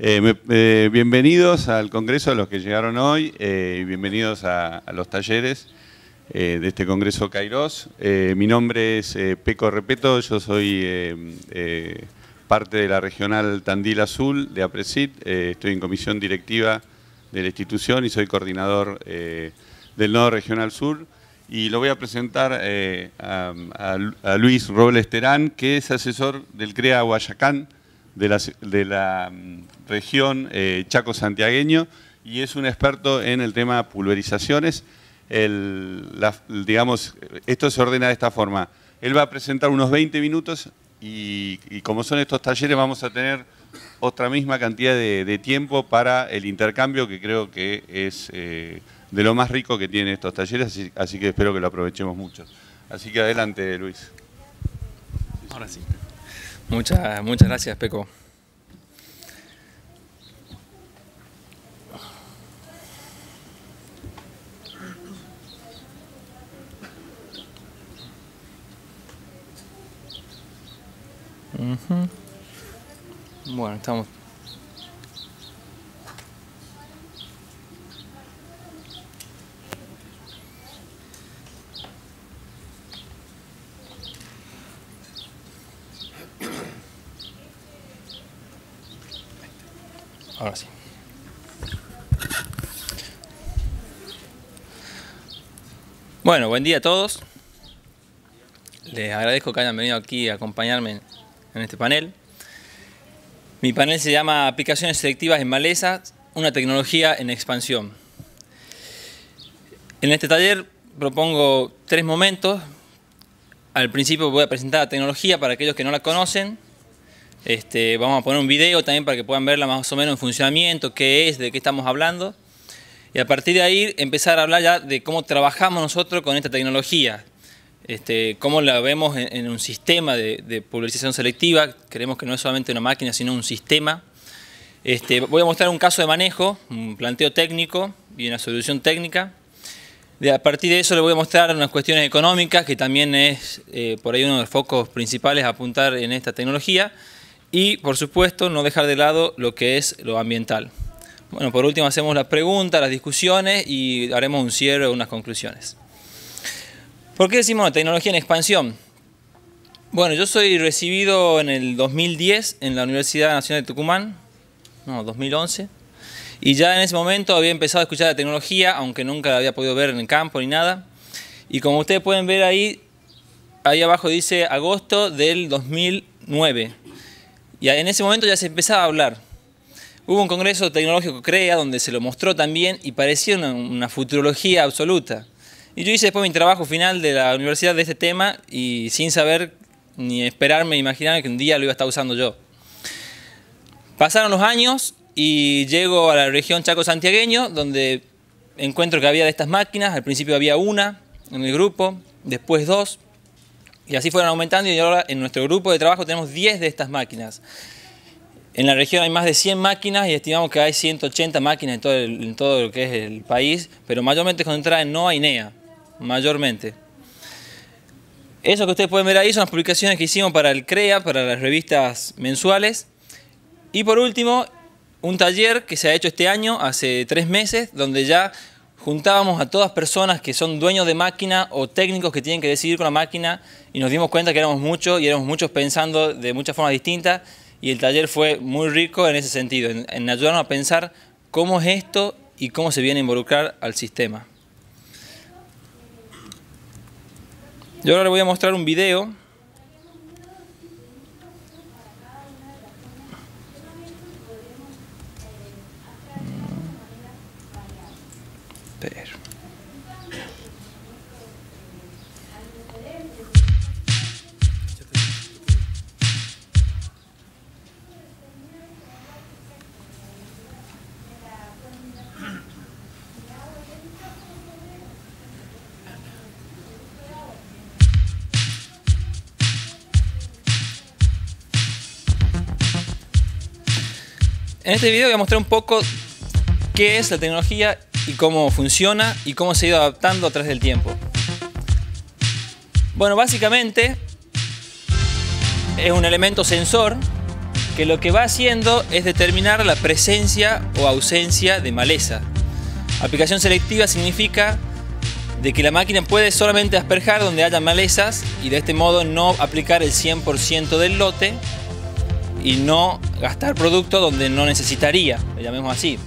Eh, eh, bienvenidos al Congreso, a los que llegaron hoy, eh, y bienvenidos a, los talleres de este Congreso Kairos. mi nombre es Peco Repeto, yo soy parte de la regional Tandil Azul de APRESID, estoy en comisión directiva de la institución y soy coordinador del Nodo Regional Sur. Y lo voy a presentar a, a, Luis Robles Terán, que es asesor del CREA Guayacán, de la, de la mm, región eh, Chaco Santiagueño y es un experto en el tema pulverizaciones. El, digamos, esto se ordena de esta forma. Él va a presentar unos 20 minutos y, como son estos talleres vamos a tener otra misma cantidad de, tiempo para el intercambio que creo que es eh, de lo más rico que tienen estos talleres, así, así que espero que lo aprovechemos mucho. Así que adelante, Luis. Ahora sí. Muchas, muchas gracias, Peco. Bueno, estamos Ahora sí. Bueno, buen día a todos. Les agradezco que hayan venido aquí a acompañarme en este panel. Mi panel se llama Aplicaciones selectivas en Maleza, una tecnología en expansión. En este taller propongo tres momentos. Al principio voy a presentar la tecnología para aquellos que no la conocen, este, vamos a poner un video también para que puedan verla más o menos en funcionamiento, qué es, de qué estamos hablando. Y a partir de ahí empezar a hablar ya de cómo trabajamos nosotros con esta tecnología. Este, cómo la vemos en, un sistema de, de, selectiva. Creemos que no es solamente una máquina, sino un sistema. Este, voy a mostrar un caso de manejo, un planteo técnico y una solución técnica. a partir de eso le voy a mostrar unas cuestiones económicas, que también es eh, por ahí uno de los focos principales a apuntar en esta tecnología. Y, por supuesto, no dejar de lado lo que es lo ambiental. Bueno, por último hacemos las preguntas, las discusiones y haremos un cierre, unas conclusiones. ¿Por qué decimos tecnología en expansión? Bueno, yo soy recibido en el 2010 en la Universidad Nacional de Tucumán, no, 2011, y ya en ese momento había empezado a escuchar la tecnología, aunque nunca la había podido ver en el campo ni nada. Y como ustedes pueden ver ahí, ahí abajo dice agosto del 2009. Y en ese momento ya se empezaba a hablar. Hubo un congreso tecnológico CREA donde se lo mostró también y parecía una, futurología absoluta. Y yo hice después mi trabajo final de la universidad de este tema y sin saber ni esperarme, imaginarme que un día lo iba a estar usando yo. Pasaron los años y llego a la región Chaco Santiagueño donde encuentro que había de estas máquinas. Al principio había una en el grupo, después dos, y así fueron aumentando y ahora en nuestro grupo de trabajo tenemos 10 de estas máquinas. En la región hay más de 100 máquinas y estimamos que hay 180 máquinas en todo, lo que es el país, pero mayormente concentrada en NOA y NEA, mayormente. Eso que ustedes pueden ver ahí son las publicaciones que hicimos para el CREA, para las revistas mensuales. Y por último, un taller que se ha hecho este año, hace tres meses, donde ya juntábamos a todas personas que son dueños de máquina o técnicos que tienen que decidir con la máquina y nos dimos cuenta que éramos muchos y éramos muchos pensando de muchas formas distintas y el taller fue muy rico en ese sentido, en, ayudarnos a pensar cómo es esto y cómo se viene a involucrar al sistema. Yo ahora les voy a mostrar un video En este video voy a mostrar un poco qué es la tecnología y cómo funciona y cómo se ha ido adaptando a través del tiempo. Bueno, básicamente es un elemento sensor que lo que va haciendo es determinar la presencia o ausencia de maleza. Aplicación selectiva significa de que la máquina puede solamente asperjar donde haya malezas y de este modo no aplicar el 100% del lote y no gastar producto donde no necesitaría, lo llamemos así.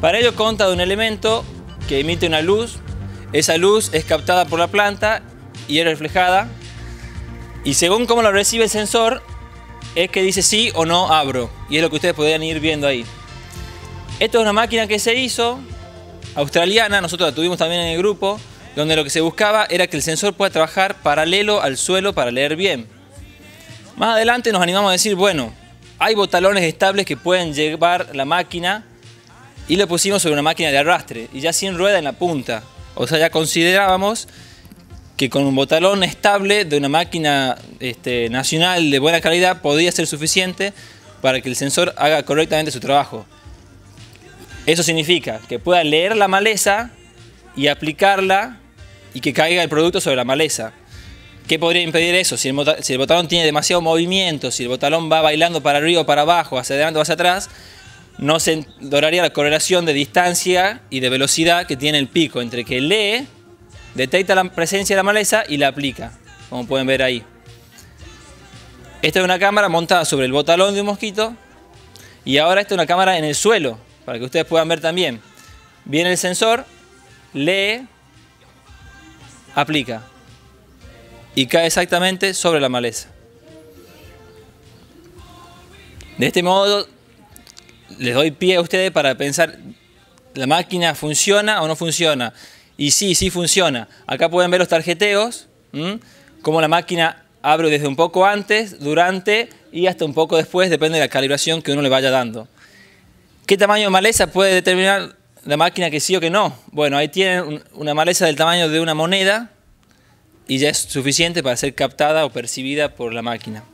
Para ello conta de un elemento que emite una luz, esa luz es captada por la planta y es reflejada y según cómo lo recibe el sensor es que dice sí o no abro y es lo que ustedes podrían ir viendo ahí. Esto es una máquina que se hizo australiana, nosotros la tuvimos también en el grupo, donde lo que se buscaba era que el sensor pueda trabajar paralelo al suelo para leer bien. Más adelante nos animamos a decir, bueno, hay botalones estables que pueden llevar la máquina y lo pusimos sobre una máquina de arrastre y ya sin rueda en la punta. O sea, ya considerábamos que con un botalón estable de una máquina este, nacional de buena calidad podría ser suficiente para que el sensor haga correctamente su trabajo. Eso significa que pueda leer la maleza y aplicarla y que caiga el producto sobre la maleza. ¿Qué podría impedir eso? Si el, si botalón tiene demasiado movimiento, si el botalón va bailando para arriba o para abajo, hacia adelante o hacia atrás, no se doraría la correlación de distancia y de velocidad que tiene el pico entre que lee, detecta la presencia de la maleza y la aplica, como pueden ver ahí. Esta es una cámara montada sobre el botalón de un mosquito y ahora esta es una cámara en el suelo, para que ustedes puedan ver también. Viene el sensor, lee, aplica y cae exactamente sobre la maleza. De este modo, les doy pie a ustedes para pensar, ¿la máquina funciona o no funciona? Y sí, sí funciona. Acá pueden ver los tarjeteos, cómo la máquina abre desde un poco antes, durante y hasta un poco después, depende de la calibración que uno le vaya dando. ¿Qué tamaño de maleza puede determinar la máquina que sí o que no? Bueno, ahí tienen una maleza del tamaño de una moneda, y ya es suficiente para ser captada o percibida por la máquina.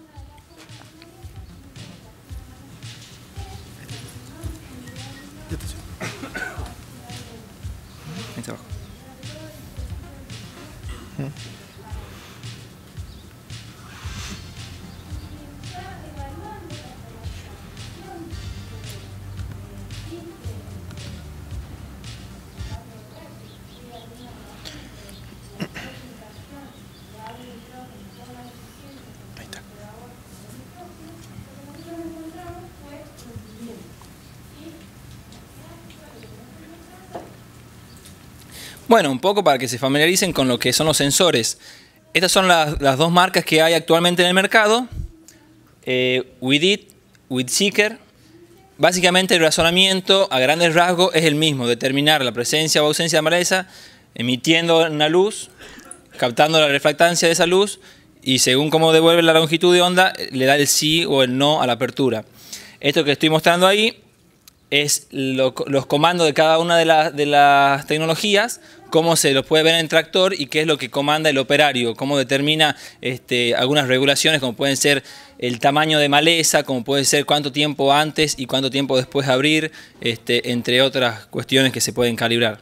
Bueno, un poco para que se familiaricen con lo que son los sensores. Estas son las, dos marcas que hay actualmente en el mercado. Eh, with It, Seeker. Básicamente el razonamiento a grandes rasgos es el mismo, determinar la presencia o ausencia de maleza emitiendo una luz, captando la refractancia de esa luz y según cómo devuelve la longitud de onda le da el sí o el no a la apertura. Esto que estoy mostrando ahí es los comandos de cada una de, de las tecnologías cómo se los puede ver en el tractor y qué es lo que comanda el operario, cómo determina este, algunas regulaciones como pueden ser el tamaño de maleza, como puede ser cuánto tiempo antes y cuánto tiempo después abrir, este, entre otras cuestiones que se pueden calibrar.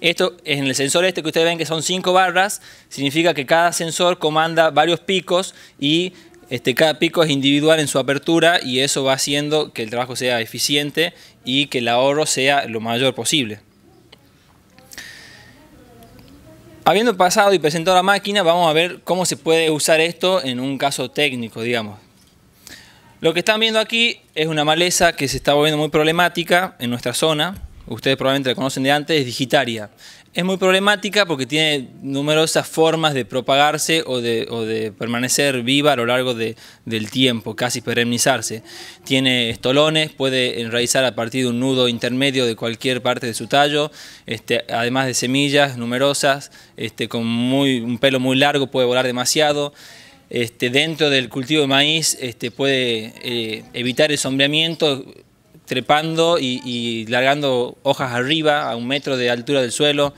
Esto en el sensor este que ustedes ven que son cinco barras, significa que cada sensor comanda varios picos y este, cada pico es individual en su apertura y eso va haciendo que el trabajo sea eficiente y que el ahorro sea lo mayor posible. Habiendo pasado y presentado la máquina, vamos a ver cómo se puede usar esto en un caso técnico, digamos. Lo que están viendo aquí es una maleza que se está volviendo muy problemática en nuestra zona. Ustedes probablemente la conocen de antes, es digitaria. Es muy problemática porque tiene numerosas formas de propagarse o de, permanecer viva a lo largo del tiempo, casi perennizarse. Tiene estolones, puede enraizar a partir de un nudo intermedio de cualquier parte de su tallo, este, además de semillas numerosas, este, con un pelo muy largo puede volar demasiado. Este, dentro del cultivo de maíz este, puede eh, evitar el sombreamiento trepando y, largando hojas arriba a un metro de altura del suelo.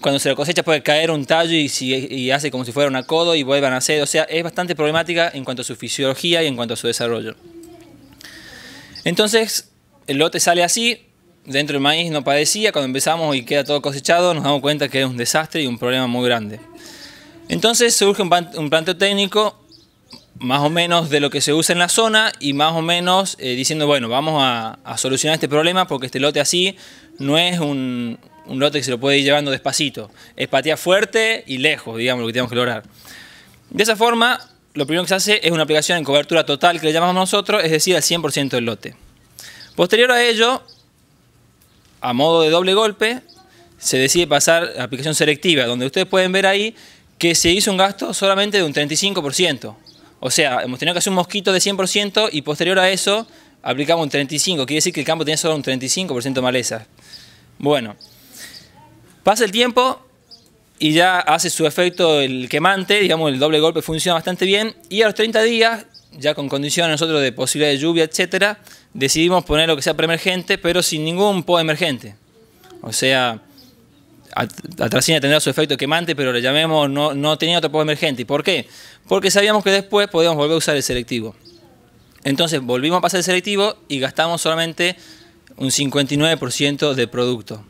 Cuando se lo cosecha puede caer un tallo y, si, hace como si fuera una codo y vuelvan a nacer. O sea, es bastante problemática en cuanto a su fisiología y en cuanto a su desarrollo. Entonces, el lote sale así, dentro del maíz no padecía, cuando empezamos y queda todo cosechado, nos damos cuenta que es un desastre y un problema muy grande. Entonces surge un, planteo técnico más o menos de lo que se usa en la zona y más o menos eh, diciendo, bueno, vamos a, solucionar este problema porque este lote así no es un, un, lote que se lo puede ir llevando despacito. Es patear fuerte y lejos, digamos, lo que tenemos que lograr. De esa forma, lo primero que se hace es una aplicación en cobertura total, que le llamamos nosotros, es decir, al 100% del lote. Posterior a ello, a modo de doble golpe, se decide pasar a aplicación selectiva, donde ustedes pueden ver ahí que se hizo un gasto solamente de un 35%. O sea, hemos tenido que hacer un mosquito de 100% y posterior a eso aplicamos un 35%. Quiere decir que el campo tenía solo un 35% de maleza. Bueno, pasa el tiempo y ya hace su efecto el quemante, digamos, el doble golpe funciona bastante bien. Y a los 30 días, ya con condiciones nosotros de posibilidad de lluvia, etcétera, decidimos poner lo que sea preemergente, pero sin ningún emergente. O sea, Atracina tendrá su efecto quemante, pero le llamemos no, tenía otro poder emergente. ¿Por qué? Porque sabíamos que después podíamos volver a usar el selectivo. Entonces volvimos a pasar el selectivo y gastamos solamente un 59% de producto.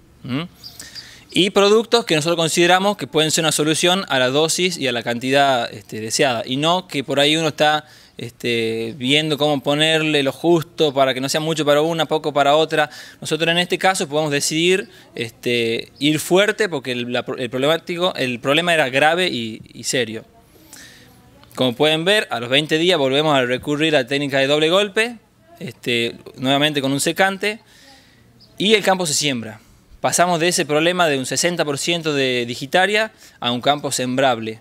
Y productos que nosotros consideramos que pueden ser una solución a la dosis y a la cantidad este, deseada. Y no que por ahí uno está este, viendo cómo ponerle lo justo para que no sea mucho para una, poco para otra. Nosotros en este caso podemos decidir este, ir fuerte porque el, el problema era grave y, serio. Como pueden ver, a los 20 días volvemos a recurrir a la técnica de doble golpe, este, nuevamente con un secante, y el campo se siembra. Pasamos de ese problema de un 60% de digitaria a un campo sembrable.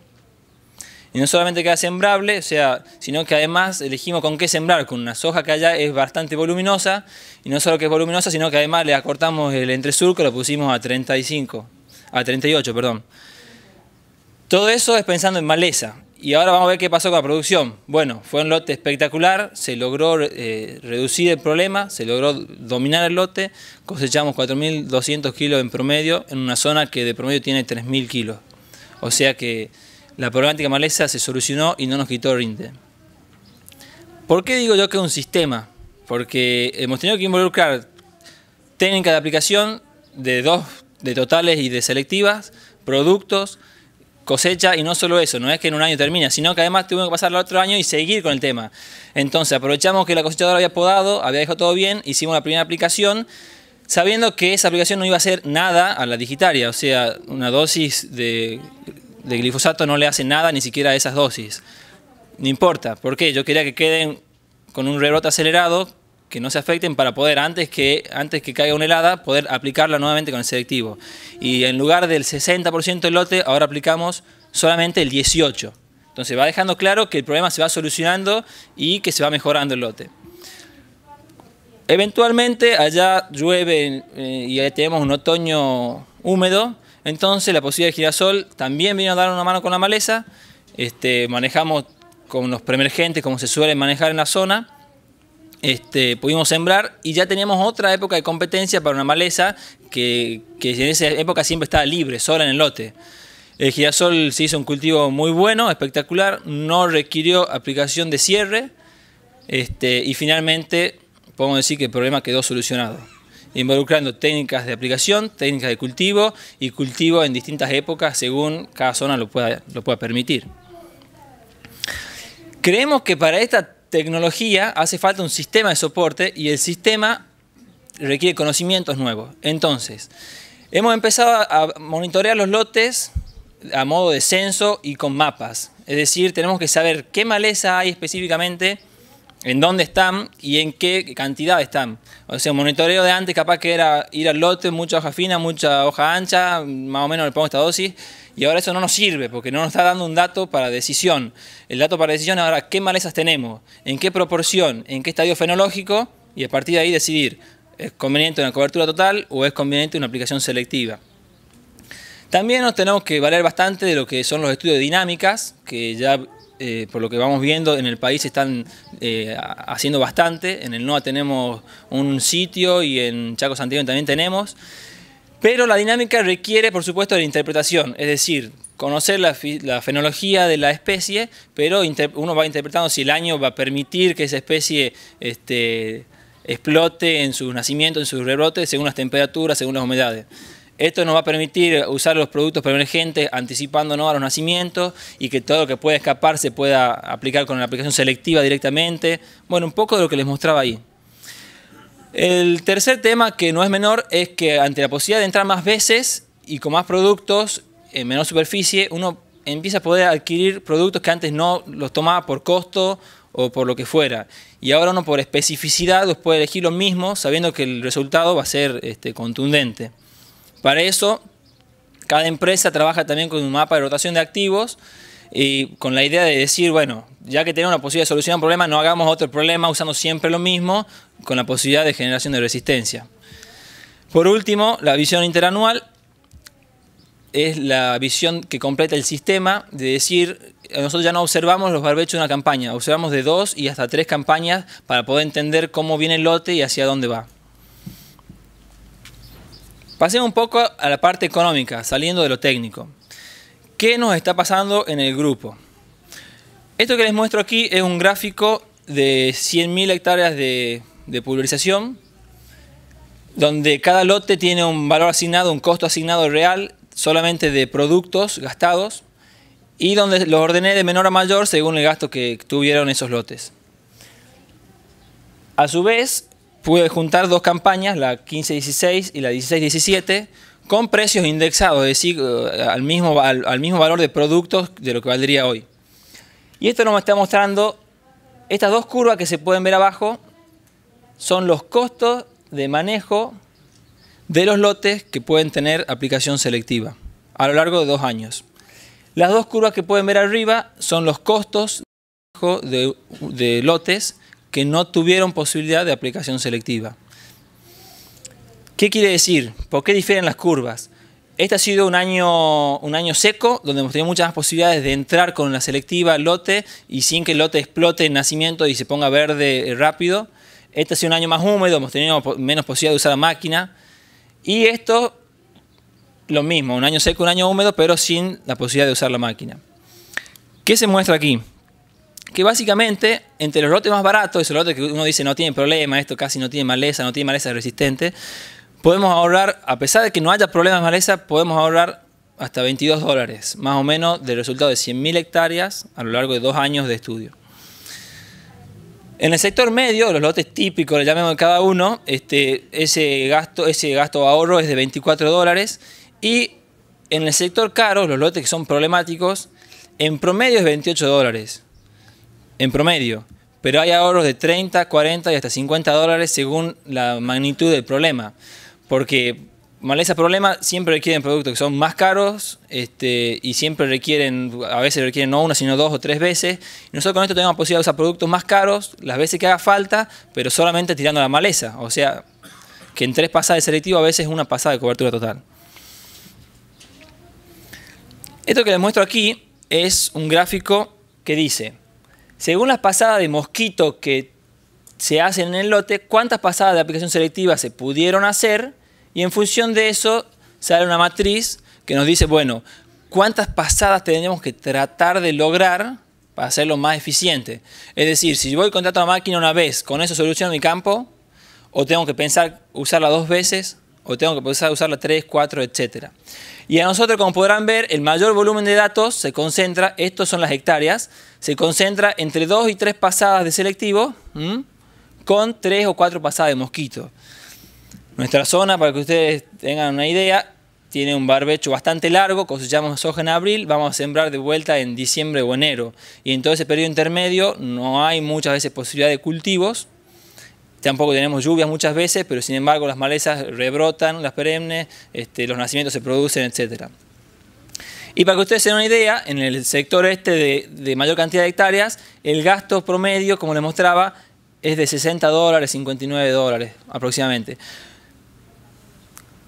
Y no solamente queda sembrable, o sea, sino que además elegimos con qué sembrar, con una soja que allá es bastante voluminosa, y no solo que es voluminosa, sino que además le acortamos el entresurco, lo pusimos a 35, a 38, perdón. Todo eso es pensando en maleza. Y ahora vamos a ver qué pasó con la producción. Bueno, fue un lote espectacular, se logró eh, reducir el problema, se logró dominar el lote, cosechamos 4.200 kilos en promedio en una zona que de promedio tiene 3.000 kilos. O sea que la problemática maleza se solucionó y no nos quitó el rinde. ¿Por qué digo yo que es un sistema? Porque hemos tenido que involucrar técnicas de aplicación de dos, de totales y de selectivas, productos, cosecha y no solo eso, no es que en un año termina, sino que además tuvimos que pasar al otro año y seguir con el tema. Entonces aprovechamos que la cosechadora había podado, había dejado todo bien, hicimos la primera aplicación, sabiendo que esa aplicación no iba a ser nada a la digitaria, o sea, una dosis de de glifosato no le hace nada ni siquiera a esas dosis. No importa, ¿por qué? Yo quería que queden con un rebrote acelerado, que no se afecten para poder, antes que, antes que caiga una helada, poder aplicarla nuevamente con el selectivo. Y en lugar del 60% del lote, ahora aplicamos solamente el 18%. Entonces va dejando claro que el problema se va solucionando y que se va mejorando el lote. Eventualmente allá llueve eh, y tenemos un otoño húmedo, entonces la posibilidad de girasol también vino a dar una mano con la maleza. Este, manejamos con los premergentes como se suele manejar en la zona. Este, pudimos sembrar y ya teníamos otra época de competencia para una maleza que, en esa época siempre estaba libre, sola en el lote. El girasol se hizo un cultivo muy bueno, espectacular, no requirió aplicación de cierre este, y finalmente podemos decir que el problema quedó solucionado involucrando técnicas de aplicación, técnicas de cultivo y cultivo en distintas épocas según cada zona lo pueda, lo pueda permitir. Creemos que para esta tecnología hace falta un sistema de soporte y el sistema requiere conocimientos nuevos. Entonces, hemos empezado a monitorear los lotes a modo de censo y con mapas. Es decir, tenemos que saber qué maleza hay específicamente, en dónde están y en qué cantidad están. O sea, un monitoreo de antes capaz que era ir al lote, mucha hoja fina, mucha hoja ancha, más o menos le pongo esta dosis, y ahora eso no nos sirve porque no nos está dando un dato para decisión. El dato para decisión ahora qué malezas tenemos, en qué proporción, en qué estadio fenológico, y a partir de ahí decidir, ¿es conveniente una cobertura total o es conveniente una aplicación selectiva? También nos tenemos que valer bastante de lo que son los estudios de dinámicas, que ya eh, por lo que vamos viendo, en el país están eh, haciendo bastante. En el NOA tenemos un sitio y en Chaco Santiago también tenemos. Pero la dinámica requiere, por supuesto, de interpretación, es decir, conocer la, fenología de la especie, pero uno va interpretando si el año va a permitir que esa especie este, explote en su nacimiento, en sus rebrote, según las temperaturas, según las humedades. Esto nos va a permitir usar los productos preemergentes anticipándonos a los nacimientos y que todo lo que pueda escapar se pueda aplicar con la aplicación selectiva directamente. Bueno, un poco de lo que les mostraba ahí. El tercer tema que no es menor es que ante la posibilidad de entrar más veces y con más productos en menor superficie, uno empieza a poder adquirir productos que antes no los tomaba por costo o por lo que fuera. Y ahora uno por especificidad los puede elegir lo mismo sabiendo que el resultado va a ser este, contundente. Para eso, cada empresa trabaja también con un mapa de rotación de activos y con la idea de decir, bueno, ya que tenemos una posibilidad de solución un problema, no hagamos otro problema usando siempre lo mismo, con la posibilidad de generación de resistencia. Por último, la visión interanual es la visión que completa el sistema de decir, nosotros ya no observamos los barbechos de una campaña, observamos de dos y hasta tres campañas para poder entender cómo viene el lote y hacia dónde va. Pasemos un poco a la parte económica, saliendo de lo técnico. ¿Qué nos está pasando en el grupo? Esto que les muestro aquí es un gráfico de 100.000 hectáreas de, de pulverización, donde cada lote tiene un valor asignado, un costo asignado real solamente de productos gastados y donde los ordené de menor a mayor según el gasto que tuvieron esos lotes. A su vez, pude juntar dos campañas, la 15-16 y la 16-17, con precios indexados, es decir, eh, al mismo, al, mismo valor de productos de lo que valdría hoy. Y esto nos está mostrando, estas dos curvas que se pueden ver abajo, son los costos de manejo de los lotes que pueden tener aplicación selectiva a lo largo de dos años. Las dos curvas que pueden ver arriba son los costos de, de lotes que no tuvieron posibilidad de aplicación selectiva. ¿Qué quiere decir? ¿Por qué difieren las curvas? Este ha sido un año, un año seco, donde hemos tenido muchas más posibilidades de entrar con la selectiva lote y sin que el lote explote en nacimiento y se ponga verde rápido. Este ha sido un año más húmedo, hemos tenido menos posibilidad de usar la máquina. Y esto, lo mismo, un año seco, un año húmedo, pero sin la posibilidad de usar la máquina. ¿Qué se muestra aquí? que básicamente entre los lotes más baratos, esos lotes que uno dice no tiene problema, esto casi no tiene maleza, no tiene maleza resistente, podemos ahorrar, a pesar de que no haya problemas de maleza, podemos ahorrar hasta 22 dólares, más o menos del resultado de 100.000 hectáreas a lo largo de dos años de estudio. En el sector medio, los lotes típicos, le llamemos cada uno, este, ese gasto, ese gasto ahorro es de 24 dólares y en el sector caro, los lotes que son problemáticos, en promedio es 28 dólares en promedio, pero hay ahorros de 30, 40 y hasta 50 dólares según la magnitud del problema, porque maleza problema siempre requieren productos que son más caros este, y siempre requieren, a veces requieren no una, sino dos o tres veces. nosotros con esto tenemos posibilidad de usar productos más caros las veces que haga falta, pero solamente tirando la maleza. O sea, que en tres pasadas de a veces una pasada de cobertura total. Esto que les muestro aquí es un gráfico que dice según las pasadas de mosquito que se hacen en el lote, cuántas pasadas de aplicación selectiva se pudieron hacer y en función de eso sale una matriz que nos dice, bueno, cuántas pasadas tenemos que tratar de lograr para hacerlo más eficiente. Es decir, si voy y contrato a la máquina una vez, ¿con eso soluciono mi campo? ¿O tengo que pensar usarla dos veces? ¿O tengo que pensar usarla tres, cuatro, etcétera? Y a nosotros, como podrán ver, el mayor volumen de datos se concentra, estos son las hectáreas, se concentra entre dos y tres pasadas de selectivo con tres o cuatro pasadas de mosquito. Nuestra zona, para que ustedes tengan una idea, tiene un barbecho bastante largo, cosechamos soja en abril, vamos a sembrar de vuelta en diciembre o enero. Y en todo ese periodo intermedio no hay muchas veces posibilidad de cultivos, Tampoco tenemos lluvias muchas veces, pero sin embargo las malezas rebrotan, las perennes, este, los nacimientos se producen, etcétera. Y para que ustedes se una idea, en el sector este de, de, mayor cantidad de hectáreas, el gasto promedio, como les mostraba, es de 60 dólares, 59 dólares aproximadamente.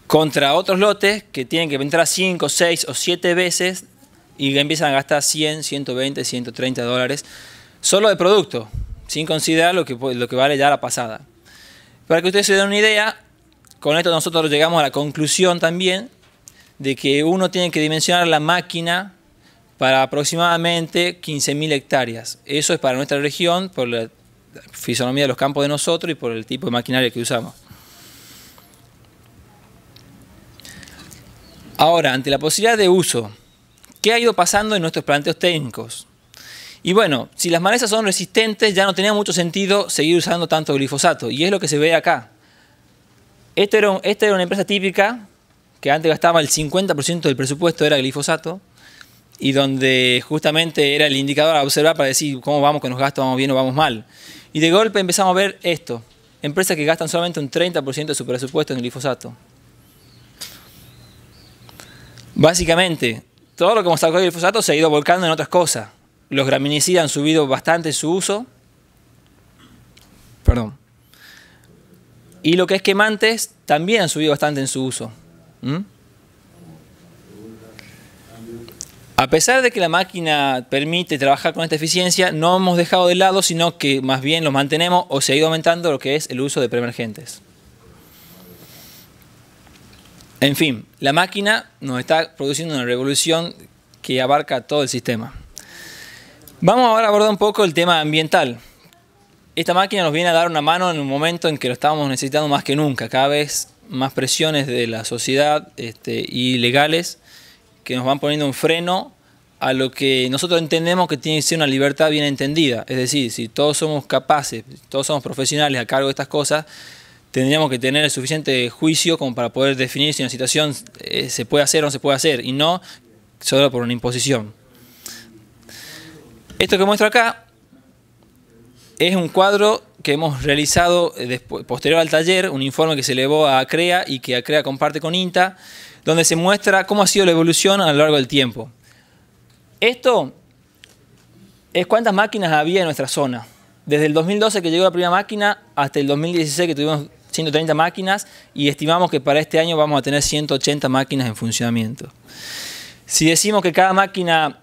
Contra otros lotes que tienen que entrar 5, 6 o 7 veces y empiezan a gastar 100, 120, 130 dólares solo de producto sin considerar lo que, lo que vale ya la pasada. Para que ustedes se den una idea, con esto nosotros llegamos a la conclusión también de que uno tiene que dimensionar la máquina para aproximadamente 15.000 hectáreas. Eso es para nuestra región, por la fisonomía de los campos de nosotros y por el tipo de maquinaria que usamos. Ahora, ante la posibilidad de uso, ¿qué ha ido pasando en nuestros planteos técnicos? Y bueno, si las malezas son resistentes, ya no tenía mucho sentido seguir usando tanto glifosato. Y es lo que se ve acá. Esta era, era una empresa típica que antes gastaba el 50% del presupuesto era glifosato y donde justamente era el indicador a observar para decir cómo vamos que nos gastamos bien o vamos mal. Y de golpe empezamos a ver esto, empresas que gastan solamente un 30% de su presupuesto en glifosato. Básicamente, todo lo que hemos sacado de glifosato se ha ido volcando en otras cosas. Los graminicidas han subido bastante en su uso. Perdón. Y lo que es quemantes también han subido bastante en su uso. ¿Mm? A pesar de que la máquina permite trabajar con esta eficiencia, no hemos dejado de lado, sino que más bien los mantenemos o se ha ido aumentando lo que es el uso de preemergentes. En fin, la máquina nos está produciendo una revolución que abarca todo el sistema. Vamos ahora a abordar un poco el tema ambiental. Esta máquina nos viene a dar una mano en un momento en que lo estábamos necesitando más que nunca. Cada vez más presiones de la sociedad este, y legales que nos van poniendo un freno a lo que nosotros entendemos que tiene que ser una libertad bien entendida. Es decir, si todos somos capaces, todos somos profesionales a cargo de estas cosas, tendríamos que tener el suficiente juicio como para poder definir si una situación eh, se puede hacer o no se puede hacer, y no solo por una imposición. Esto que muestro acá es un cuadro que hemos realizado eh, posterior al taller, un informe que se elevó a Acrea y que ACREA comparte con INTA, donde se muestra cómo ha sido la evolución a lo largo del tiempo. Esto es cuántas máquinas había en nuestra zona. Desde el 2012 que llegó la primera máquina hasta el 2016 que tuvimos 130 máquinas y estimamos que para este año vamos a tener 180 máquinas en funcionamiento. Si decimos que cada máquina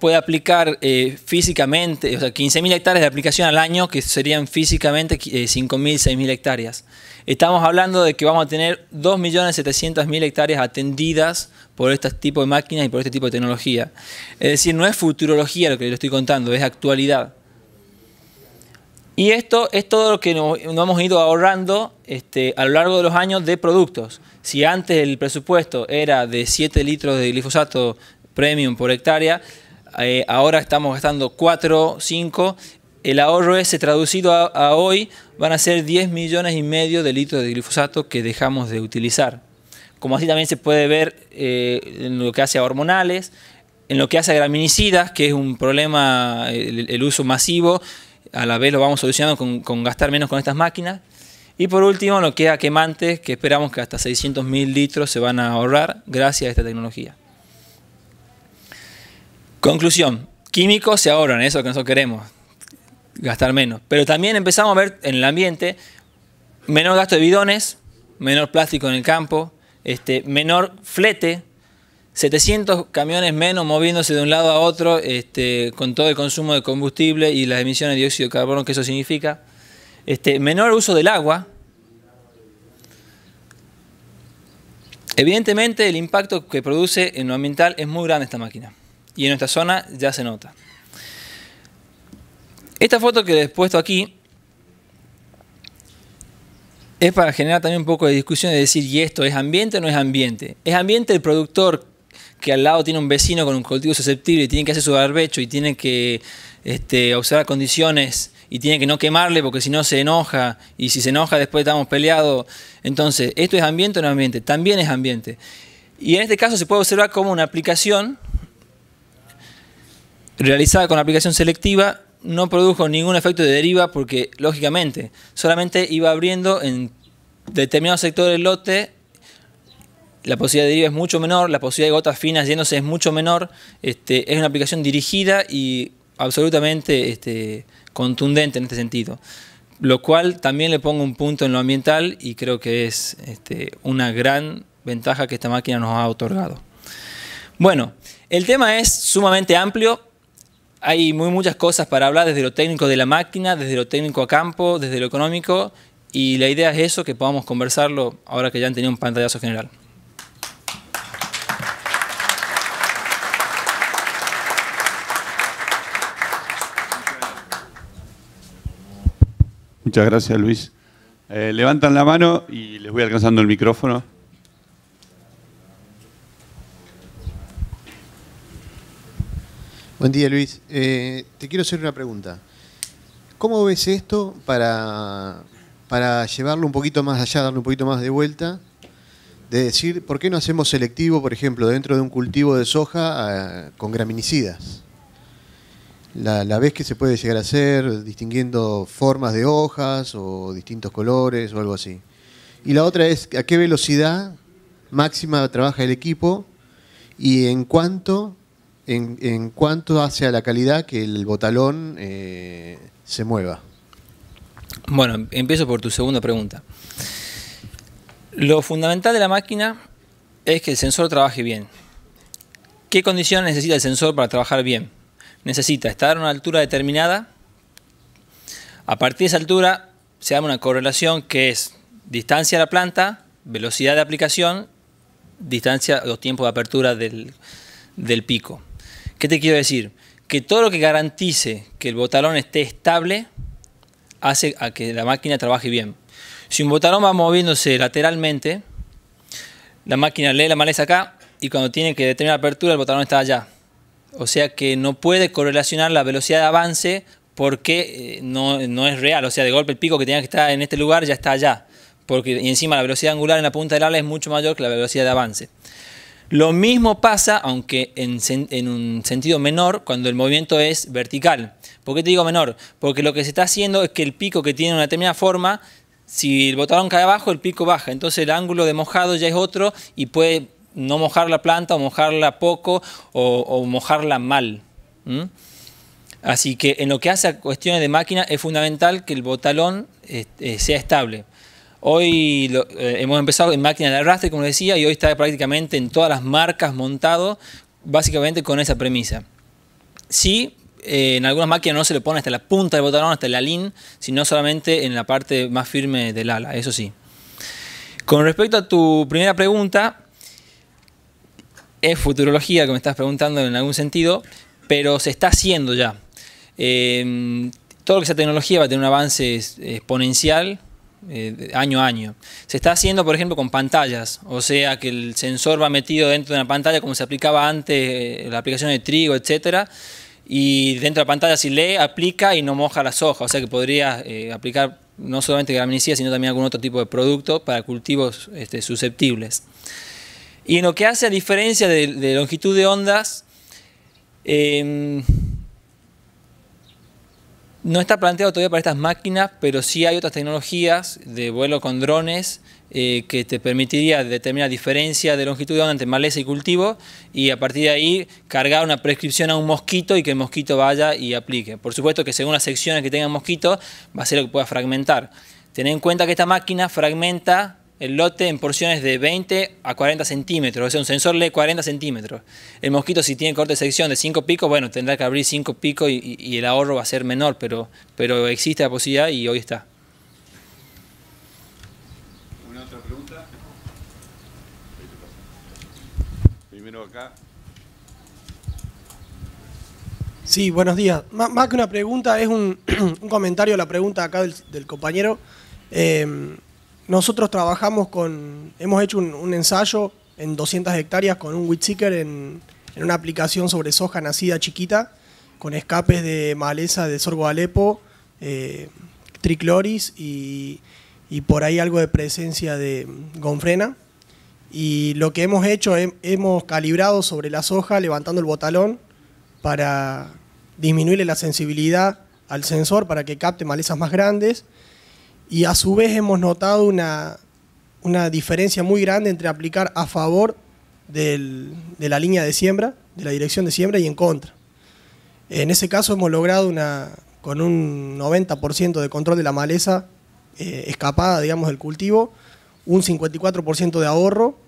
puede aplicar eh, físicamente, o sea, 15.000 hectáreas de aplicación al año, que serían físicamente 5.000, eh, 6.000 hectáreas. Estamos hablando de que vamos a tener 2.700.000 hectáreas atendidas por este tipo de máquinas y por este tipo de tecnología. Es decir, no es futurología lo que les estoy contando, es actualidad. Y esto es todo lo que nos, hemos ido ahorrando este, a lo largo de los años de productos. Si antes el presupuesto era de 7 litros de glifosato premium por hectárea, eh, ahora estamos gastando 4, 5, el ahorro ese traducido a, hoy van a ser 10 millones y medio de litros de glifosato que dejamos de utilizar. Como así también se puede ver eh, en lo que hace a hormonales, en lo que hace a graminicidas, que es un problema el, uso masivo, a la vez lo vamos solucionando con, con, gastar menos con estas máquinas. Y por último, lo que es a quemantes, que esperamos que hasta 600 mil litros se van a ahorrar gracias a esta tecnología. Conclusión, químicos se ahorran, eso que nosotros queremos, gastar menos. Pero también empezamos a ver en el ambiente menor gasto de bidones, menor plástico en el campo, este, menor flete, 700 camiones menos moviéndose de un lado a otro este, con todo el consumo de combustible y las emisiones de dióxido de carbono que eso significa, este, menor uso del agua. Evidentemente el impacto que produce en lo ambiental es muy grande esta máquina y en nuestra zona ya se nota. Esta foto que les he puesto aquí es para generar también un poco de discusión de decir, ¿y esto es ambiente o no es ambiente? ¿Es ambiente el productor que al lado tiene un vecino con un cultivo susceptible y tiene que hacer su barbecho y tiene que este, observar condiciones y tiene que no quemarle porque si no se enoja y si se enoja después estamos peleados? Entonces, ¿esto es ambiente o no ambiente? También es ambiente. Y en este caso se puede observar como una aplicación realizada con aplicación selectiva no produjo ningún efecto de deriva porque, lógicamente, solamente iba abriendo en determinados sectores del lote, la posibilidad de deriva es mucho menor, la posibilidad de gotas finas yéndose es mucho menor, este, es una aplicación dirigida y absolutamente este, contundente en este sentido. Lo cual también le pongo un punto en lo ambiental y creo que es este, una gran ventaja que esta máquina nos ha otorgado. Bueno, el tema es sumamente amplio, hay muy muchas cosas para hablar desde lo técnico de la máquina, desde lo técnico a campo, desde lo económico, y la idea es eso, que podamos conversarlo ahora que ya han tenido un pantallazo general. Muchas gracias, Luis. Eh, levantan la mano y les voy alcanzando el micrófono. Buen día, Luis. Eh, te quiero hacer una pregunta. ¿Cómo ves esto para, para llevarlo un poquito más allá, darle un poquito más de vuelta? De decir, ¿por qué no hacemos selectivo, por ejemplo, dentro de un cultivo de soja eh, con graminicidas? La, la, vez que se puede llegar a hacer, distinguiendo formas de hojas o distintos colores o algo así. Y la otra es a qué velocidad máxima trabaja el equipo y en cuánto en, cuanto hacia la calidad que el botalón eh, se mueva. Bueno, empiezo por tu segunda pregunta. Lo fundamental de la máquina es que el sensor trabaje bien. ¿Qué condiciones necesita el sensor para trabajar bien? Necesita estar a una altura determinada. A partir de esa altura se da una correlación que es distancia a la planta, velocidad de aplicación, distancia o tiempo de apertura del pico. ¿Qué te quiero decir? Que todo lo que garantice que el botalón esté estable hace a que la máquina trabaje bien. Si un botalón va moviéndose lateralmente, la máquina lee la maleza acá y cuando tiene que detener la apertura el botalón está allá. O sea que no puede correlacionar la velocidad de avance porque eh, no, es real. O sea, de golpe el pico que tenía que estar en este lugar ya está allá. Porque, y encima la velocidad angular en la punta del ala es mucho mayor que la velocidad de avance. Lo mismo pasa, aunque en, un sentido menor, cuando el movimiento es vertical. ¿Por qué te digo menor? Porque lo que se está haciendo es que el pico que tiene una determinada forma, si el botalón cae abajo, el pico baja. Entonces el ángulo de mojado ya es otro y puede no mojar la planta o mojarla poco o, mojarla mal. Así que en lo que hace a cuestiones de máquina es fundamental que el botalón eh, eh, sea estable. Hoy eh, hemos empezado en máquina de arrastre, como decía, y hoy está prácticamente en todas las marcas montado, básicamente con esa premisa. Sí, eh, en algunas máquinas no se le pone hasta la punta del botón, hasta la lin, sino solamente en la parte más firme del ala, eso sí. Con respecto a tu primera pregunta, es futurología que me estás preguntando en algún sentido, pero se está haciendo ya. Eh, todo lo que sea tecnología va a tener un avance exponencial eh, año a año. Se está haciendo, por ejemplo, con pantallas, o sea que el sensor va metido dentro de una pantalla como se aplicaba antes, eh, la aplicación de trigo, etcétera, y dentro de la pantalla si lee, aplica y no moja las hojas, o sea que podría eh, aplicar no solamente graminicida sino también algún otro tipo de producto para cultivos este, susceptibles. Y en lo que hace a diferencia de, longitud de ondas, em, no está planteado todavía para estas máquinas, pero sí hay otras tecnologías de vuelo con drones eh, que te permitiría determinar diferencia de longitud de entre maleza y cultivo y a partir de ahí cargar una prescripción a un mosquito y que el mosquito vaya y aplique. Por supuesto que según las secciones que tengan mosquito va a ser lo que pueda fragmentar. Ten en cuenta que esta máquina fragmenta el lote en porciones de 20 a 40 centímetros, o sea, un sensor lee 40 centímetros. El mosquito si tiene corte de sección de 5 picos, bueno, tendrá que abrir 5 picos y, el ahorro va a ser menor, pero, pero existe la posibilidad y hoy está. ¿Una otra pregunta? Primero acá. Sí, buenos días. más que una pregunta, es un, comentario a la pregunta acá del, compañero. Eh, nosotros trabajamos con, hemos hecho un, ensayo en 200 hectáreas con un weed en, en una aplicación sobre soja nacida chiquita, con escapes de maleza de sorgo alepo, eh, tricloris y, por ahí algo de presencia de gonfrena. Y lo que hemos hecho, es hemos calibrado sobre la soja levantando el botalón para disminuirle la sensibilidad al sensor para que capte malezas más grandes y a su vez hemos notado una, diferencia muy grande entre aplicar a favor de la línea de siembra, de la dirección de siembra y en contra. En ese caso hemos logrado una, con un 90% de control de la maleza eh, escapada, digamos, del cultivo, un 54% de ahorro,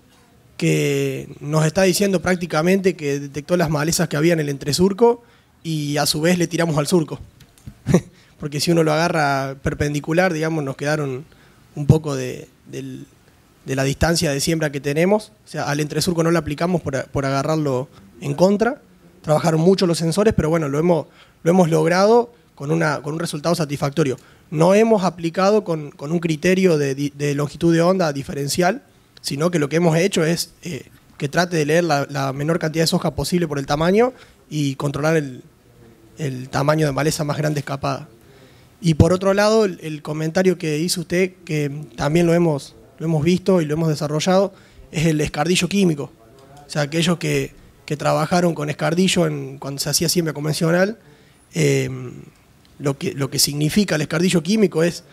que nos está diciendo prácticamente que detectó las malezas que había en el entresurco y a su vez le tiramos al surco. porque si uno lo agarra perpendicular, digamos, nos quedaron un poco de, la distancia de siembra que tenemos. O sea, al entresurco no lo aplicamos por, agarrarlo en contra. Trabajaron mucho los sensores, pero bueno, lo hemos, lo hemos logrado con, una, con un resultado satisfactorio. No hemos aplicado con, un criterio de, longitud de onda diferencial, sino que lo que hemos hecho es eh, que trate de leer la, menor cantidad de soja posible por el tamaño y controlar el tamaño de maleza más grande escapada. Y por otro lado, el, comentario que hizo usted, que también lo hemos, lo hemos visto y lo hemos desarrollado, es el escardillo químico. O sea, aquellos que, trabajaron con escardillo cuando se hacía siembra convencional, em, lo, que, lo que significa el escardillo químico es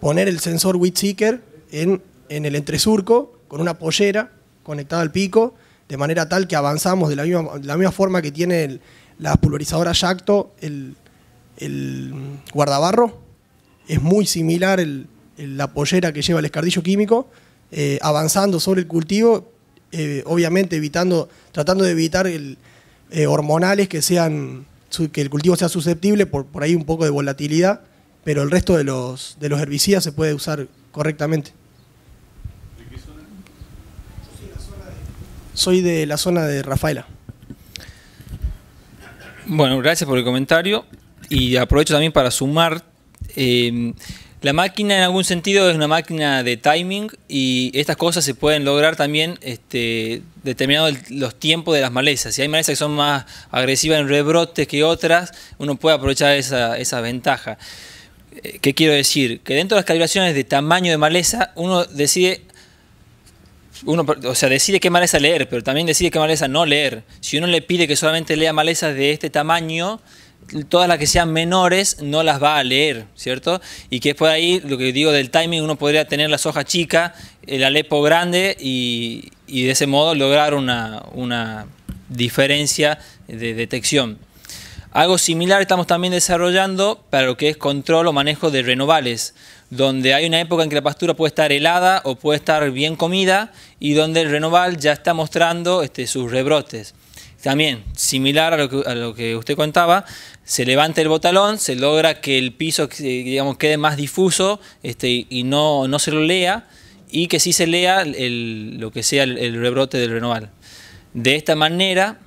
poner el sensor Wheatseeker en, en el entresurco con una pollera conectada al pico, de manera tal que avanzamos de la misma, la misma forma que tiene la pulverizadora Yacto, el, el guardabarro es muy similar el, la pollera que lleva el escardillo químico, eh, avanzando sobre el cultivo, eh, obviamente evitando, tratando de evitar el, eh, hormonales que sean que el cultivo sea susceptible por, por ahí un poco de volatilidad, pero el resto de los, de los herbicidas se puede usar correctamente. Soy de la zona de Rafaela. Bueno, gracias por el comentario y aprovecho también para sumar, em, la máquina en algún sentido es una máquina de timing y estas cosas se pueden lograr también este, determinando los tiempos de las malezas. Si hay malezas que son más agresivas en rebrotes que otras, uno puede aprovechar esa, ventaja. Eh, ¿Qué quiero decir? Que dentro de las calibraciones de tamaño de maleza, uno decide uno, o sea, decide qué maleza leer, pero también decide qué maleza no leer. Si uno le pide que solamente lea malezas de este tamaño, todas las que sean menores no las va a leer, ¿cierto? Y que después ahí, lo que digo del timing, uno podría tener las hojas chicas, el alepo grande y, de ese modo lograr una, diferencia de detección. Algo similar estamos también desarrollando para lo que es control o manejo de renovales donde hay una época en que la pastura puede estar helada o puede estar bien comida y donde el renoval ya está mostrando este, sus rebrotes. También, similar a lo, que, a lo que usted contaba, se levanta el botalón, se logra que el piso quede más difuso este, y no, se lo lea y que sí se lea lo que sea el, rebrote del renoval. De esta manera,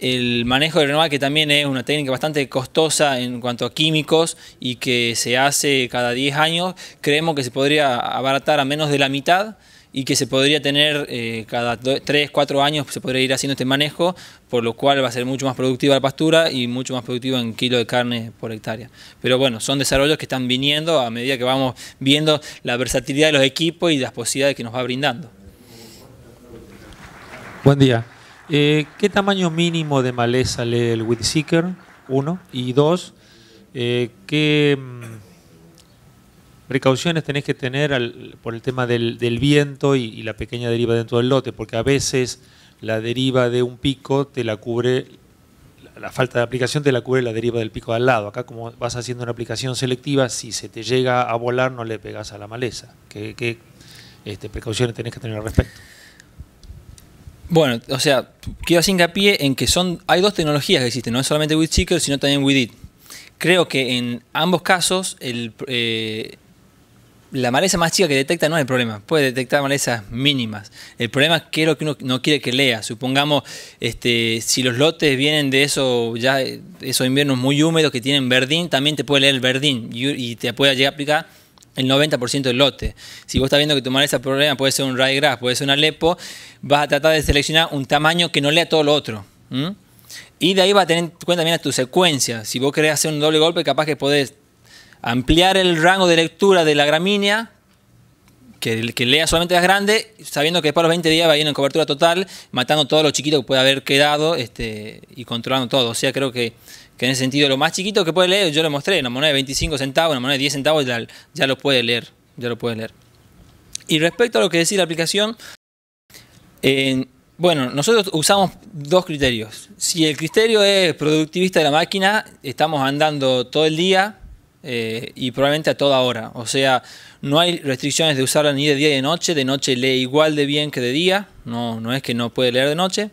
el manejo del renoval, que también es una técnica bastante costosa en cuanto a químicos y que se hace cada 10 años, creemos que se podría abaratar a menos de la mitad y que se podría tener eh, cada 3, 4 años, se podría ir haciendo este manejo, por lo cual va a ser mucho más productiva la pastura y mucho más productiva en kilo de carne por hectárea. Pero bueno, son desarrollos que están viniendo a medida que vamos viendo la versatilidad de los equipos y las posibilidades que nos va brindando. Buen día. Eh, ¿Qué tamaño mínimo de maleza lee el Weed Seeker? Uno. Y dos, eh, ¿qué mm, precauciones tenés que tener por el tema del, viento y, la pequeña deriva dentro del lote, porque a veces la deriva de un pico te la cubre, la falta de aplicación te la cubre la deriva del pico de al lado. Acá como vas haciendo una aplicación selectiva, si se te llega a volar no le pegas a la maleza. ¿Qué, este, precauciones tenés que tener al respecto? Bueno, o sea, quiero hacer hincapié en que son, hay dos tecnologías que existen, no es solamente WeedSeeker sino también It. Creo que en ambos casos el, eh, la maleza más chica que detecta no es el problema, puede detectar malezas mínimas. El problema es que es lo que uno no quiere que lea. Supongamos, este, si los lotes vienen de eso, ya esos inviernos muy húmedos que tienen verdín, también te puede leer el verdín y, te puede llegar a aplicar el 90% del lote. Si vos estás viendo que tu maleza problema puede ser un grass, puede ser un alepo, vas a tratar de seleccionar un tamaño que no lea todo lo otro. Y de ahí va a tener en cuenta también a tu secuencia. Si vos querés hacer un doble golpe, capaz que podés ampliar el rango de lectura de la gramínea, que, que lea solamente las grandes, sabiendo que para los 20 días va a ir en cobertura total, matando todo lo chiquito que puede haber quedado este, y controlando todo. O sea, creo que, en ese sentido lo más chiquito que puede leer, yo le mostré, una moneda de 25 centavos, una moneda de 10 centavos, ya, lo puede leer, ya lo puede leer. Y respecto a lo que decía la aplicación, bueno, nosotros usamos dos criterios. Si el criterio es productivista de la máquina, estamos andando todo el día, eh, y probablemente a toda hora. O sea, no hay restricciones de usarla ni de día ni de noche. De noche lee igual de bien que de día. No, es que no puede leer de noche.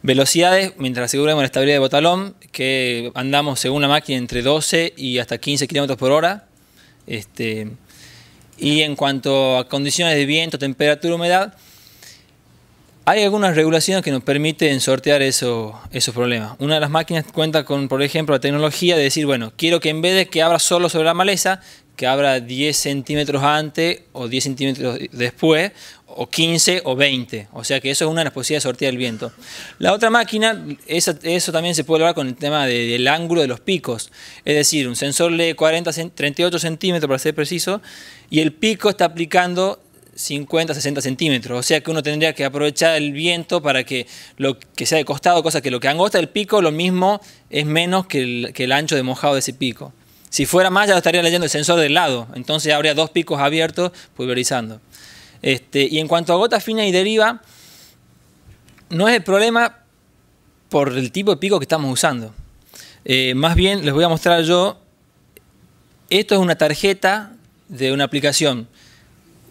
Velocidades, mientras aseguremos la estabilidad de botalón, que andamos según la máquina entre 12 y hasta 15 kilómetros por hora. Este, y en cuanto a condiciones de viento, temperatura, humedad, hay algunas regulaciones que nos permiten sortear eso, esos problemas. Una de las máquinas cuenta con, por ejemplo, la tecnología de decir, bueno, quiero que en vez de que abra solo sobre la maleza, que abra 10 centímetros antes o 10 centímetros después, o 15 o 20. O sea que eso es una de las posibilidades de sortear el viento. La otra máquina, eso, también se puede hablar con el tema del ángulo de los picos. Es decir, un sensor lee 40, 38 centímetros para ser preciso, y el pico está aplicando 50, 60 centímetros. O sea que uno tendría que aprovechar el viento para que lo que sea de costado, cosa que lo que angosta el pico, lo mismo es menos que el, ancho de mojado de ese pico. Si fuera más, ya lo estaría leyendo el sensor del lado. Entonces habría dos picos abiertos pulverizando. Este, y en cuanto a gota fina y deriva, no es el problema por el tipo de pico que estamos usando. Eh, más bien, les voy a mostrar yo. Esto es una tarjeta de una aplicación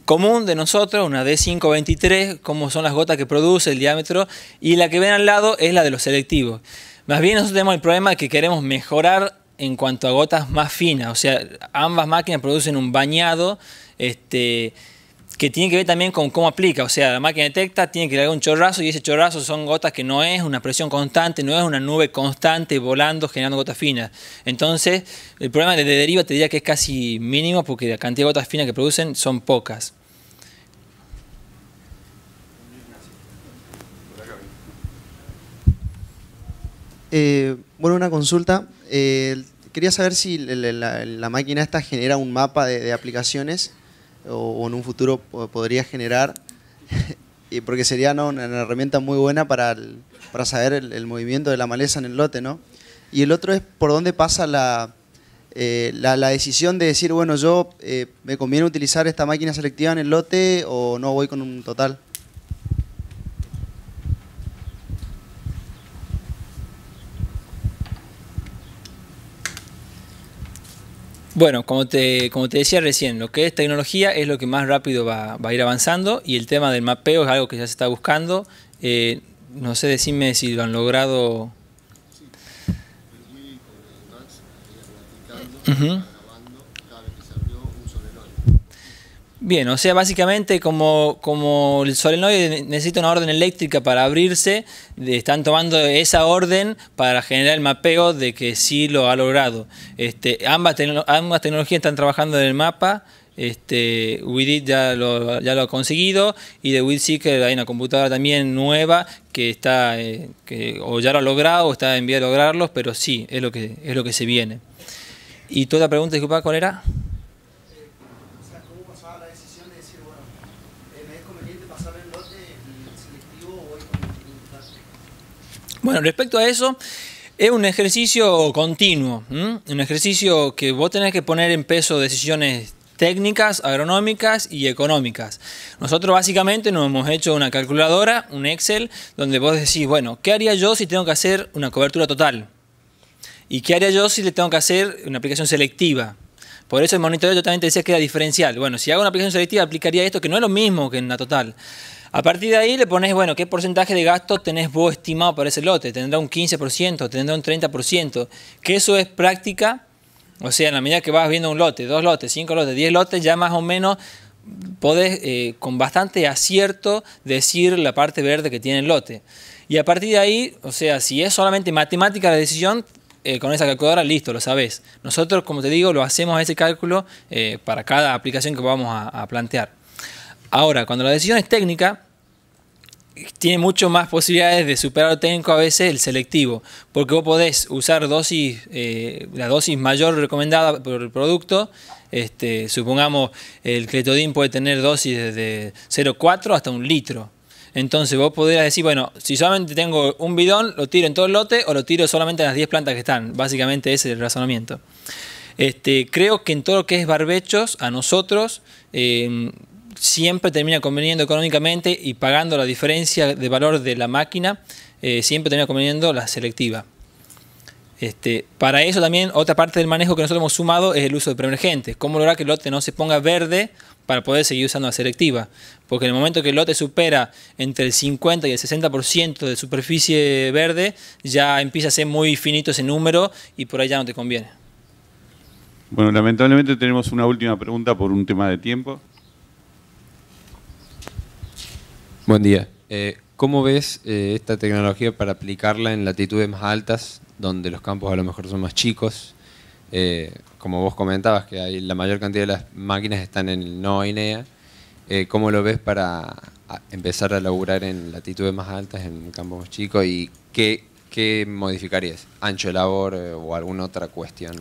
común de nosotros, una D523, como son las gotas que produce, el diámetro, y la que ven al lado es la de los selectivos. Más bien nosotros tenemos el problema de que queremos mejorar en cuanto a gotas más finas, o sea, ambas máquinas producen un bañado, este, que tiene que ver también con cómo aplica. O sea, la máquina detecta, tiene que dar un chorrazo y ese chorrazo son gotas que no es una presión constante, no es una nube constante volando generando gotas finas. Entonces, el problema de deriva te diría que es casi mínimo porque la cantidad de gotas finas que producen son pocas. Eh, bueno, una consulta. Eh, quería saber si la, máquina esta genera un mapa de aplicaciones o, en un futuro podría generar, porque sería una, herramienta muy buena para, saber el, movimiento de la maleza en el lote, ¿no? Y el otro es por dónde pasa la, eh, la, decisión de decir, bueno, yo eh, me conviene utilizar esta máquina selectiva en el lote o no voy con un total. Bueno, como te, como te decía recién, lo que es tecnología es lo que más rápido va, a ir avanzando y el tema del mapeo es algo que ya se está buscando. Eh, no sé, decime si lo han logrado. Pues Bien, o sea, básicamente como, el solenoide necesita una orden eléctrica para abrirse, están tomando esa orden para generar el mapeo de que sí lo ha logrado. Este, ambas, tecnologías están trabajando en el mapa. Este, Widit ya lo, ha conseguido y de WidSeeker hay una computadora también nueva que está eh, o ya lo ha logrado o está en vía de lograrlos, pero sí, es lo que, es lo que se viene. Y toda pregunta, disculpa, ¿cuál era? Bueno, respecto a eso, es un ejercicio continuo, un ejercicio que vos tenés que poner en peso decisiones técnicas, agronómicas y económicas. Nosotros básicamente nos hemos hecho una calculadora, un Excel, donde vos decís, bueno, ¿qué haría yo si tengo que hacer una cobertura total? ¿Y qué haría yo si le tengo que hacer una aplicación selectiva? Por eso el monitoreo yo también te decía que era diferencial. Bueno, si hago una aplicación selectiva aplicaría esto, que no es lo mismo que en la total. A partir de ahí le pones, bueno, qué porcentaje de gasto tenés vos estimado para ese lote. Tendrá un 15%, tendrá un 30%. Que eso es práctica. O sea, en la medida que vas viendo un lote, dos lotes, cinco lotes, diez lotes, ya más o menos podés eh, con bastante acierto decir la parte verde que tiene el lote. Y a partir de ahí, o sea, si es solamente matemática la decisión, eh, con esa calculadora, listo, lo sabes. Nosotros, como te digo, lo hacemos ese cálculo eh, para cada aplicación que vamos a plantear. Ahora, cuando la decisión es técnica, tiene mucho más posibilidades de superar lo técnico a veces el selectivo, porque vos podés usar dosis, eh, la dosis mayor recomendada por el producto. Este, supongamos el cletodín puede tener dosis desde 0,4 hasta un litro. Entonces vos podrías decir, bueno, si solamente tengo un bidón, lo tiro en todo el lote o lo tiro solamente en las 10 plantas que están. Básicamente ese es el razonamiento. Este, creo que en todo lo que es barbechos, a nosotros, eh, siempre termina conveniendo económicamente y pagando la diferencia de valor de la máquina, eh, siempre termina conveniendo la selectiva. Este, para eso también otra parte del manejo que nosotros hemos sumado es el uso de premergentes. ¿Cómo lograr que el lote no se ponga verde para poder seguir usando la selectiva? Porque en el momento que el lote supera entre el 50 y el 60% de superficie verde, ya empieza a ser muy finito ese número y por ahí ya no te conviene. Bueno, lamentablemente tenemos una última pregunta por un tema de tiempo. Buen día. Eh, ¿Cómo ves eh, esta tecnología para aplicarla en latitudes más altas, donde los campos a lo mejor son más chicos? Eh, como vos comentabas, que hay, la mayor cantidad de las máquinas están en el no INEA. ¿Cómo lo ves para empezar a laburar en latitudes más altas, en campos más chicos? ¿Y qué, qué modificarías? ¿Ancho de labor o alguna otra cuestión?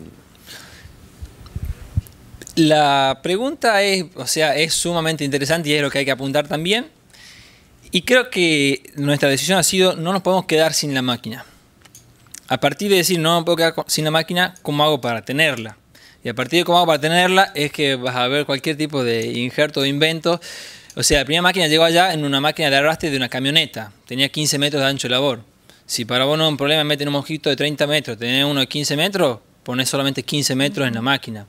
La pregunta es, o sea, es sumamente interesante y es lo que hay que apuntar también. Y creo que nuestra decisión ha sido no nos podemos quedar sin la máquina. A partir de decir no me puedo quedar sin la máquina, ¿cómo hago para tenerla? Y a partir de cómo hago para tenerla es que vas a ver cualquier tipo de injerto o invento. O sea, la primera máquina llegó allá en una máquina de arrastre de una camioneta. Tenía 15 metros de ancho de labor. Si para vos no es un problema meter un mosquito de 30 metros, tener uno de 15 metros, ponés solamente 15 metros en la máquina.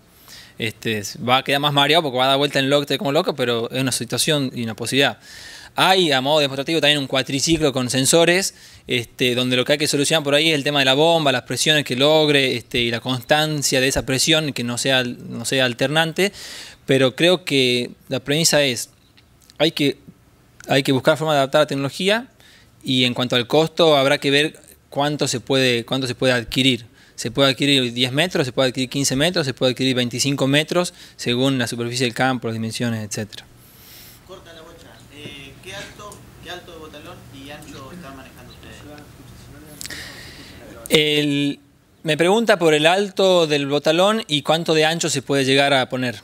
Este, va a quedar más mareado porque va a dar vuelta en loco como loco, pero es una situación y una posibilidad. Hay, a modo demostrativo, también un cuatriciclo con sensores, este, donde lo que hay que solucionar por ahí es el tema de la bomba, las presiones que logre este, y la constancia de esa presión, que no sea, no sea alternante. Pero creo que la premisa es, hay que, hay que buscar forma de adaptar la tecnología y en cuanto al costo habrá que ver cuánto se puede, cuánto se puede adquirir se puede adquirir 10 metros, se puede adquirir 15 metros, se puede adquirir 25 metros, según la superficie del campo, las dimensiones, etcétera. me pregunta por el alto del botalón y cuánto de ancho se puede llegar a poner.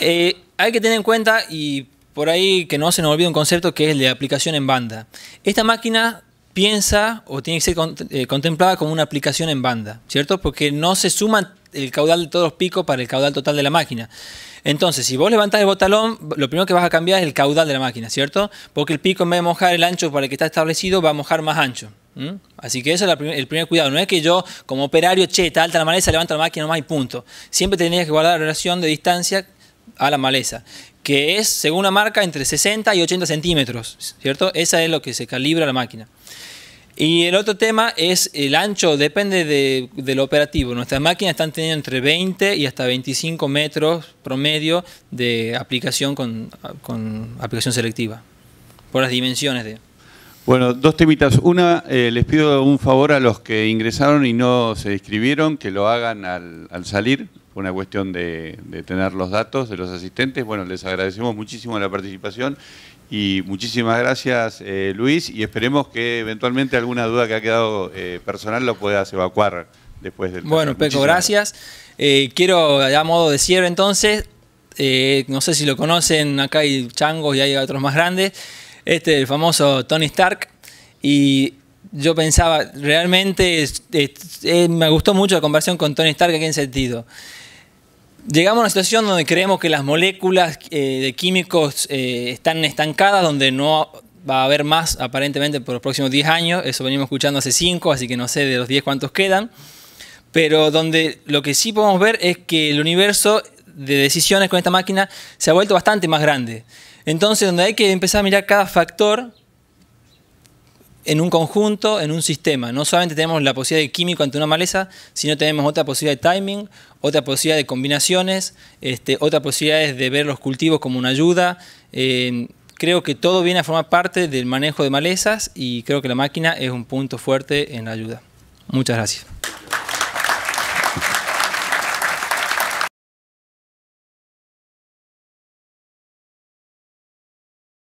Eh, hay que tener en cuenta y por ahí que no se nos olvide un concepto que es el de aplicación en banda. Esta máquina piensa o tiene que ser eh, contemplada como una aplicación en banda, ¿cierto? Porque no se suma el caudal de todos los picos para el caudal total de la máquina. Entonces, si vos levantás el botalón, lo primero que vas a cambiar es el caudal de la máquina, ¿cierto? Porque el pico en vez de mojar el ancho para el que está establecido, va a mojar más ancho. ¿Mm? Así que ese es el primer cuidado. No es que yo, como operario, che, está alta la maleza, levanta la máquina nomás y punto. Siempre tenías que guardar la relación de distancia a la maleza, que es, según la marca, entre 60 y 80 centímetros, ¿cierto? Esa es lo que se calibra la máquina. Y el otro tema es el ancho, depende del operativo. Nuestras máquinas están teniendo entre 20 y hasta 25 metros promedio de aplicación con aplicación selectiva, por las dimensiones de... Bueno, dos temitas. Una, eh, les pido un favor a los que ingresaron y no se inscribieron, que lo hagan al, salir, por una cuestión de, tener los datos de los asistentes. Bueno, les agradecemos muchísimo la participación y muchísimas gracias, eh, Luis, y esperemos que eventualmente alguna duda que ha quedado eh, personal lo puedas evacuar después del... Bueno, Peco, gracias. Eh, quiero, a modo de cierre entonces, no sé si lo conocen, acá hay changos y hay otros más grandes este, el famoso Tony Stark, y yo pensaba, realmente me gustó mucho la conversación con Tony Stark, ¿en sentido? Llegamos a una situación donde creemos que las moléculas eh, de químicos eh, están estancadas, donde no va a haber más aparentemente por los próximos 10 años, eso venimos escuchando hace 5, así que no sé de los 10 cuántos quedan, pero donde lo que sí podemos ver es que el universo de decisiones con esta máquina se ha vuelto bastante más grande. Entonces, donde hay que empezar a mirar cada factor en un conjunto, en un sistema. No solamente tenemos la posibilidad de químico ante una maleza, sino tenemos otra posibilidad de timing, otra posibilidad de combinaciones, este, otra posibilidad de ver los cultivos como una ayuda. Eh, creo que todo viene a formar parte del manejo de malezas y creo que la máquina es un punto fuerte en la ayuda. Muchas gracias.